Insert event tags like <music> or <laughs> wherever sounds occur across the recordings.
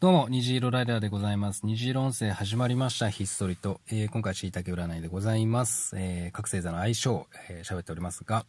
どうも、虹色ライダーでございます。虹色音声始まりました。ひっそりと。えー、今回、椎茸占いでございます。えー、覚醒座の相性、えー、喋っておりますが、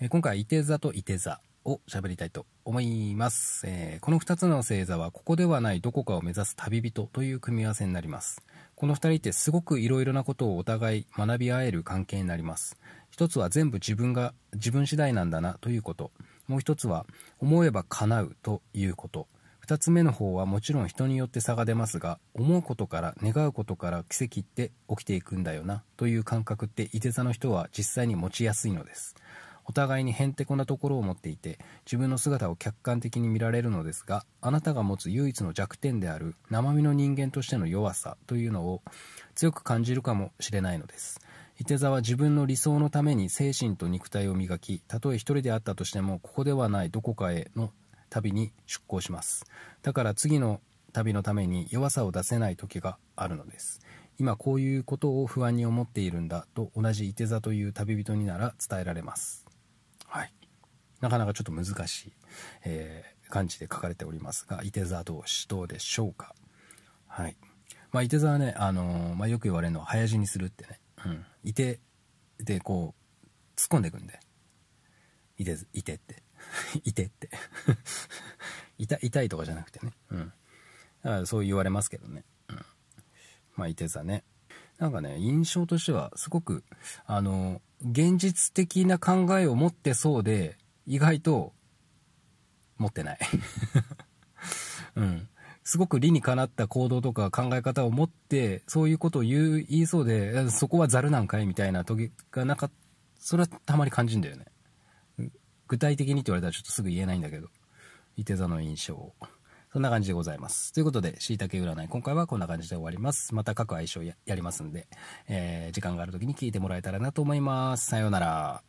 えー、今回、いて座といて座を喋りたいと思います。えー、この二つの星座は、ここではないどこかを目指す旅人という組み合わせになります。この二人ってすごくいろいろなことをお互い学び合える関係になります。一つは全部自分が、自分次第なんだなということ。もう一つは、思えば叶うということ。2つ目の方はもちろん人によって差が出ますが思うことから願うことから奇跡って起きていくんだよなという感覚っていて座の人は実際に持ちやすいのですお互いにへんてこなところを持っていて自分の姿を客観的に見られるのですがあなたが持つ唯一の弱点である生身の人間としての弱さというのを強く感じるかもしれないのです伊手座は自分の理想のために精神と肉体を磨きたとえ一人であったとしてもここではないどこかへの旅に出航します。だから次の旅のために弱さを出せない時があるのです。今こういうことを不安に思っているんだと同じいて座という旅人になら伝えられます。はい。なかなかちょっと難しい、えー、感じで書かれておりますが、いて座同士どうでしょうか。はい。まあ、いて座はね、あのー、まあ、よく言われるのは早死にするってね。うん。いてでこう、突っ込んでいくんで。いて、いてって。<laughs> いてって <laughs> 痛痛いとかじゃなくてねうんだからそう言われますけどね、うん、まあいて座ねなんかね印象としてはすごくあの現実的な考えを持ってそうで意外と持ってない <laughs> うんすごく理にかなった行動とか考え方を持ってそういうことを言う言いそうでそこはざるなんかいみたいな時がなっかそれはたまに感じるんだよね具体的にって言われたらちょっとすぐ言えないんだけど、いて座の印象。そんな感じでございます。ということで、椎茸占い、今回はこんな感じで終わります。また各相性やりますんで、えー、時間がある時に聞いてもらえたらなと思います。さようなら。